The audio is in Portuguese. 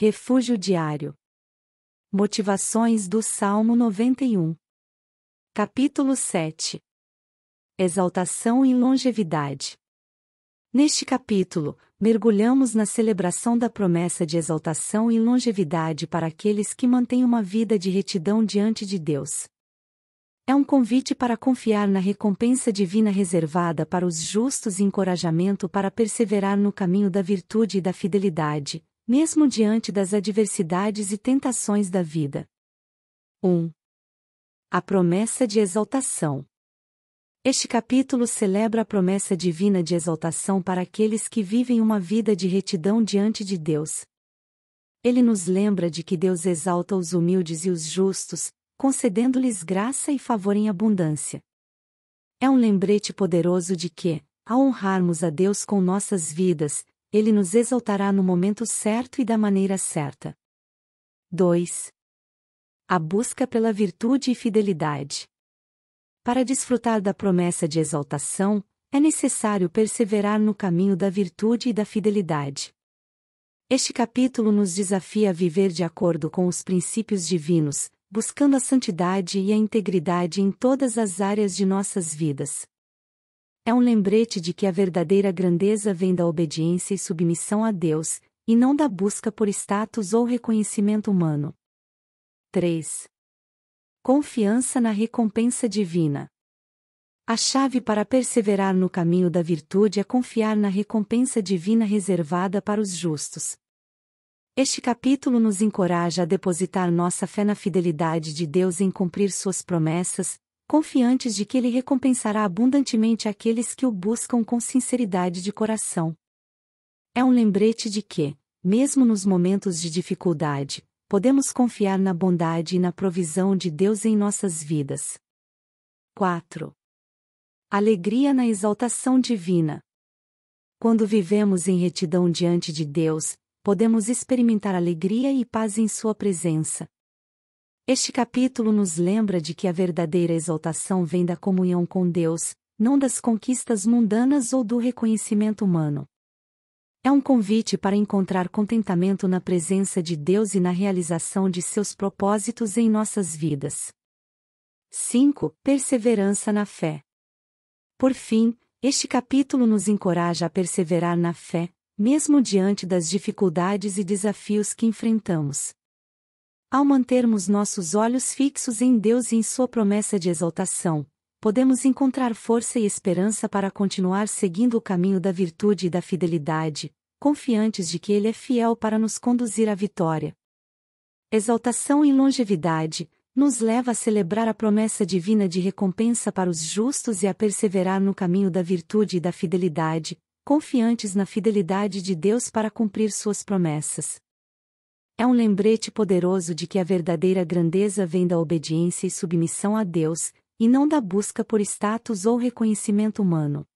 Refúgio diário. Motivações do Salmo 91. Capítulo 7. Exaltação e longevidade. Neste capítulo, mergulhamos na celebração da promessa de exaltação e longevidade para aqueles que mantêm uma vida de retidão diante de Deus. É um convite para confiar na recompensa divina reservada para os justos e encorajamento para perseverar no caminho da virtude e da fidelidade, mesmo diante das adversidades e tentações da vida. 1. A promessa de exaltação. Este capítulo celebra a promessa divina de exaltação para aqueles que vivem uma vida de retidão diante de Deus. Ele nos lembra de que Deus exalta os humildes e os justos, concedendo-lhes graça e favor em abundância. É um lembrete poderoso de que, ao honrarmos a Deus com nossas vidas, ele nos exaltará no momento certo e da maneira certa. 2. A busca pela virtude e fidelidade. Para desfrutar da promessa de exaltação, é necessário perseverar no caminho da virtude e da fidelidade. Este capítulo nos desafia a viver de acordo com os princípios divinos, buscando a santidade e a integridade em todas as áreas de nossas vidas é um lembrete de que a verdadeira grandeza vem da obediência e submissão a Deus, e não da busca por status ou reconhecimento humano. 3. Confiança na recompensa divina. A chave para perseverar no caminho da virtude é confiar na recompensa divina reservada para os justos. Este capítulo nos encoraja a depositar nossa fé na fidelidade de Deus em cumprir suas promessas, confiantes de que ele recompensará abundantemente aqueles que o buscam com sinceridade de coração. É um lembrete de que, mesmo nos momentos de dificuldade, podemos confiar na bondade e na provisão de Deus em nossas vidas. 4. Alegria na exaltação divina. Quando vivemos em retidão diante de Deus, podemos experimentar alegria e paz em Sua presença, este capítulo nos lembra de que a verdadeira exaltação vem da comunhão com Deus, não das conquistas mundanas ou do reconhecimento humano. É um convite para encontrar contentamento na presença de Deus e na realização de seus propósitos em nossas vidas. 5. Perseverança na fé. Por fim, este capítulo nos encoraja a perseverar na fé, mesmo diante das dificuldades e desafios que enfrentamos. Ao mantermos nossos olhos fixos em Deus e em Sua promessa de exaltação, podemos encontrar força e esperança para continuar seguindo o caminho da virtude e da fidelidade, confiantes de que Ele é fiel para nos conduzir à vitória. Exaltação e longevidade nos leva a celebrar a promessa divina de recompensa para os justos e a perseverar no caminho da virtude e da fidelidade, confiantes na fidelidade de Deus para cumprir suas promessas. É um lembrete poderoso de que a verdadeira grandeza vem da obediência e submissão a Deus, e não da busca por status ou reconhecimento humano.